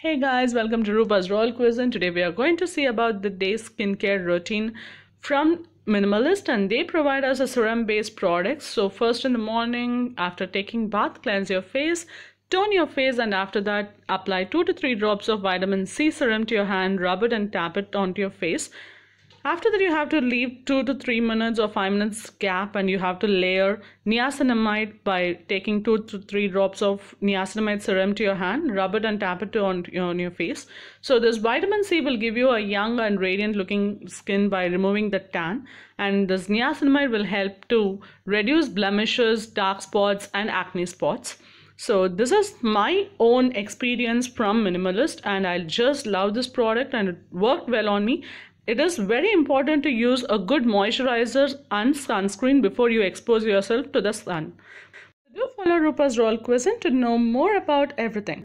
Hey guys, welcome to Rupa's Royal Quiz and today we are going to see about the day skincare routine from Minimalist and they provide us a serum based products. So first in the morning after taking bath cleanse your face, tone your face and after that apply 2 to 3 drops of vitamin C serum to your hand, rub it and tap it onto your face. After that, you have to leave two to three minutes or five minutes gap, and you have to layer niacinamide by taking two to three drops of niacinamide serum to your hand, rub it and tap it on, on your face. So, this vitamin C will give you a young and radiant looking skin by removing the tan, and this niacinamide will help to reduce blemishes, dark spots, and acne spots. So this is my own experience from Minimalist and I just love this product and it worked well on me it is very important to use a good moisturizer and sunscreen before you expose yourself to the sun. Do follow Rupa's Roll Cuisine to know more about everything.